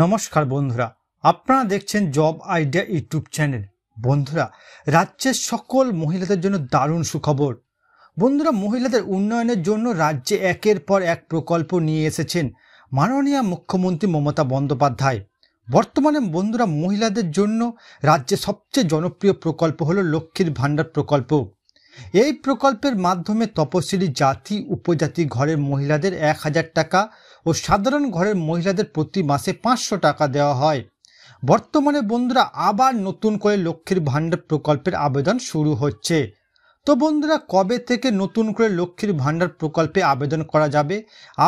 নমস্কার বন্ধুরা আপনারা দেখছেন জব আইডিয়া ইউটিউব চ্যানেল বন্ধুরা রাজ্যের সকল মহিলাদের জন্য দারুণ সুখবর বন্ধুরা মহিলাদের উন্নয়নের জন্য রাজ্যে একের পর এক প্রকল্প নিয়ে এসেছেন মাননীয় মুখ্যমন্ত্রী মমতা বন্দ্যোপাধ্যায় বর্তমানে বন্ধুরা মহিলাদের জন্য রাজ্যে সবচেয়ে জনপ্রিয় প্রকল্প হল লক্ষ্মীর ভাণ্ডার প্রকল্প এই প্রকল্পের মাধ্যমে তপশিলি জাতি উপজাতি ঘরের মহিলাদের এক হাজার টাকা ও সাধারণ ঘরের মহিলাদের প্রতি মাসে পাঁচশো টাকা দেওয়া হয় বর্তমানে বন্ধুরা আবার নতুন করে লক্ষ্মীর ভাণ্ডার প্রকল্পের আবেদন শুরু হচ্ছে তো বন্ধুরা কবে থেকে নতুন করে লক্ষ্মীর ভাণ্ডার প্রকল্পে আবেদন করা যাবে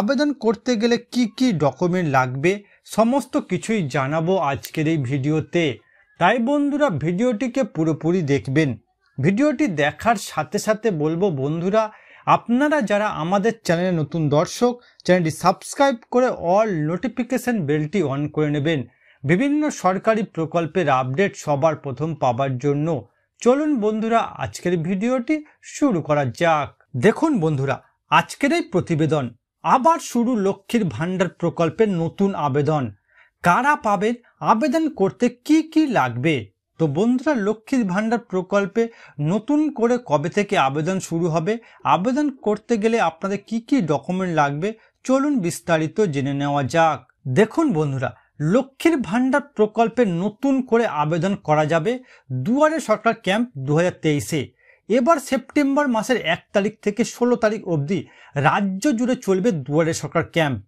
আবেদন করতে গেলে কি কি ডকুমেন্ট লাগবে সমস্ত কিছুই জানাবো আজকের এই ভিডিওতে তাই বন্ধুরা ভিডিওটিকে পুরোপুরি দেখবেন ভিডিওটি দেখার সাথে সাথে বলবো বন্ধুরা আপনারা যারা আমাদের চ্যানেলে নতুন দর্শক চ্যানেলটি সাবস্ক্রাইব করে অল নোটিফিকেশান বেলটি অন করে নেবেন বিভিন্ন সরকারি প্রকল্পের আপডেট সবার প্রথম পাবার জন্য চলুন বন্ধুরা আজকের ভিডিওটি শুরু করা যাক দেখুন বন্ধুরা আজকের এই প্রতিবেদন আবার শুরু লক্ষ্মীর ভাণ্ডার প্রকল্পের নতুন আবেদন কারা পাবেন আবেদন করতে কি কি লাগবে তো বন্ধুরা লক্ষ্মীর ভাণ্ডার প্রকল্পে নতুন করে কবে থেকে আবেদন শুরু হবে আবেদন করতে গেলে আপনাদের কি কি ডকুমেন্ট লাগবে চলুন বিস্তারিত জেনে নেওয়া যাক দেখুন বন্ধুরা লক্ষ্মীর ভাণ্ডার প্রকল্পে নতুন করে আবেদন করা যাবে দুয়ারে সরকার ক্যাম্প দু তেইশে এবার সেপ্টেম্বর মাসের এক তারিখ থেকে ষোলো তারিখ অবধি রাজ্য জুড়ে চলবে দুয়ারে সরকার ক্যাম্প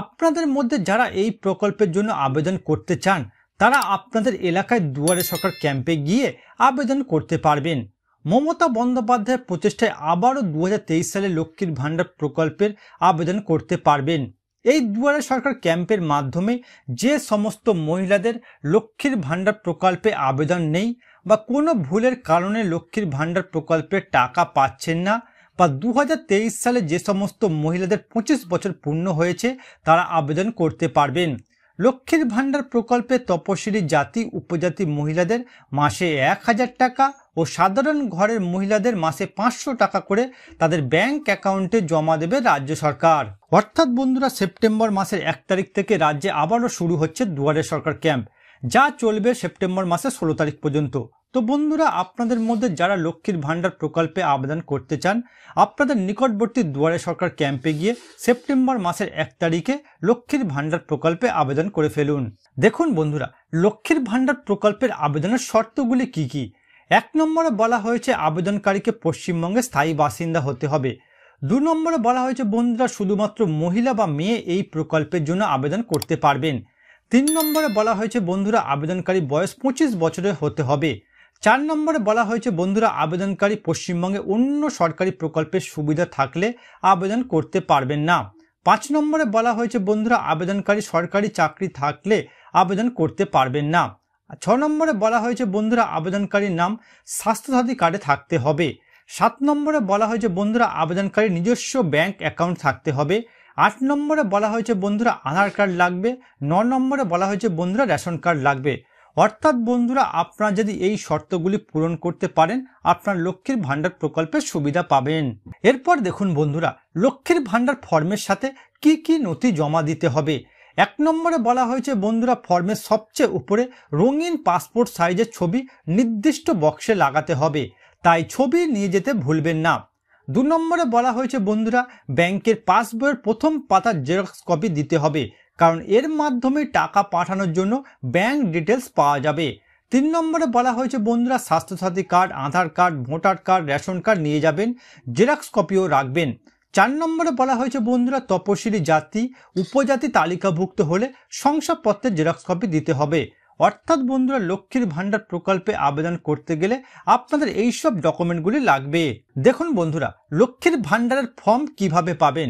আপনাদের মধ্যে যারা এই প্রকল্পের জন্য আবেদন করতে চান তারা আপনাদের এলাকায় দুয়ারে সরকার ক্যাম্পে গিয়ে আবেদন করতে পারবেন মমতা বন্দ্যোপাধ্যায়ের প্রচেষ্টায় আবারও দু সালে লক্ষ্মীর ভাণ্ডার প্রকল্পের আবেদন করতে পারবেন এই দুয়ারে সরকার ক্যাম্পের মাধ্যমে যে সমস্ত মহিলাদের লক্ষ্মীর ভাণ্ডার প্রকল্পে আবেদন নেই বা কোনো ভুলের কারণে লক্ষ্মীর ভাণ্ডার প্রকল্পের টাকা পাচ্ছেন না বা দু সালে যে সমস্ত মহিলাদের পঁচিশ বছর পূর্ণ হয়েছে তারা আবেদন করতে পারবেন লক্ষ্মীর ভাণ্ডার প্রকল্পে তপশিলি জাতি উপজাতি মহিলাদের মাসে এক হাজার টাকা ও সাধারণ ঘরের মহিলাদের মাসে পাঁচশো টাকা করে তাদের ব্যাংক অ্যাকাউন্টে জমা দেবে রাজ্য সরকার অর্থাৎ বন্ধুরা সেপ্টেম্বর মাসের এক তারিখ থেকে রাজ্যে আবারও শুরু হচ্ছে দুয়ারে সরকার ক্যাম্প যা চলবে সেপ্টেম্বর মাসের ষোলো তারিখ পর্যন্ত তো বন্ধুরা আপনাদের মধ্যে যারা লক্ষ্মীর ভাণ্ডার প্রকল্পে আবেদন করতে চান আপনাদের নিকটবর্তী দুয়ারে সরকার ক্যাম্পে গিয়ে সেপ্টেম্বর মাসের এক তারিখে লক্ষ্মীর ভাণ্ডার প্রকল্পে আবেদন করে ফেলুন দেখুন বন্ধুরা লক্ষ্মীর ভাণ্ডার প্রকল্পের আবেদনের শর্তগুলি কি কি এক নম্বরে বলা হয়েছে আবেদনকারীকে পশ্চিমবঙ্গে স্থায়ী বাসিন্দা হতে হবে দু নম্বরে বলা হয়েছে বন্ধুরা শুধুমাত্র মহিলা বা মেয়ে এই প্রকল্পের জন্য আবেদন করতে পারবেন তিন নম্বরে বলা হয়েছে বন্ধুরা আবেদনকারী বয়স পঁচিশ বছরের হতে হবে চার নম্বরে বলা হয়েছে বন্ধুরা আবেদনকারী পশ্চিমবঙ্গে অন্য সরকারি প্রকল্পের সুবিধা থাকলে আবেদন করতে পারবেন না পাঁচ নম্বরে বলা হয়েছে বন্ধুরা আবেদনকারী সরকারি চাকরি থাকলে আবেদন করতে পারবেন না ছ নম্বরে বলা হয়েছে বন্ধুরা আবেদনকারীর নাম স্বাস্থ্যসাথী কার্ডে থাকতে হবে সাত নম্বরে বলা হয়েছে বন্ধুরা আবেদনকারী নিজস্ব ব্যাংক অ্যাকাউন্ট থাকতে হবে আট নম্বরে বলা হয়েছে বন্ধুরা আধার কার্ড লাগবে ন নম্বরে বলা হয়েছে বন্ধুরা রেশন কার্ড লাগবে অর্থাৎ বন্ধুরা আপনারা যদি এই শর্তগুলি পূরণ করতে পারেন আপনার লক্ষ্মীর ভান্ডার প্রকল্পের সুবিধা পাবেন এরপর দেখুন বন্ধুরা লক্ষ্মীর ভান্ডার ফর্মের সাথে কি কি নথি জমা দিতে হবে এক নম্বরে বলা হয়েছে বন্ধুরা ফর্মের সবচেয়ে উপরে রঙিন পাসপোর্ট সাইজের ছবি নির্দিষ্ট বক্সে লাগাতে হবে তাই ছবি নিয়ে যেতে ভুলবেন না দু নম্বরে বলা হয়েছে বন্ধুরা ব্যাংকের পাসবইয়ের প্রথম পাতার জেরক্স কপি দিতে হবে কারণ এর মাধ্যমে টাকা পাঠানোর জন্য ব্যাংক ডিটেলস পাওয়া যাবে তিন নম্বরে বলা হয়েছে বন্ধুরা Swasthya Sathi card Aadhaar card voter card ration card নিয়ে যাবেন জেরক্স কপিও রাখবেন চার নম্বরে বলা হয়েছে বন্ধুরা তপশিলি জাতি উপজাতি তালিকাভুক্ত হলে শংসাপত্রের জেরক্স কপি দিতে হবে অর্থাৎ বন্ধুরা লক্ষ্মীর ভান্ডার প্রকল্পে আবেদন করতে গেলে আপনাদের এই সব ডকুমেন্টগুলি লাগবে দেখুন বন্ধুরা লক্ষ্মীর ভাণ্ডারের ফর্ম কিভাবে পাবেন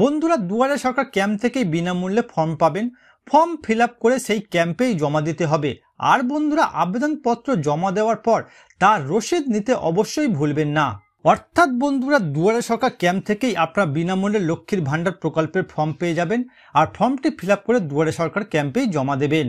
বন্ধুরা দুয়ারে সরকার ক্যাম্প থেকে বিনামূল্যে ফর্ম পাবেন ফর্ম ফিল করে সেই ক্যাম্পেই জমা দিতে হবে আর বন্ধুরা আবেদনপত্র জমা দেওয়ার পর তার রসিদ নিতে অবশ্যই ভুলবেন না অর্থাৎ বন্ধুরা দুয়ারে সরকার ক্যাম্প থেকেই আপনারা বিনামূল্যে লক্ষ্মীর ভান্ডার প্রকল্পের ফর্ম পেয়ে যাবেন আর ফর্মটি ফিল করে দুয়ারে সরকার ক্যাম্পেই জমা দেবেন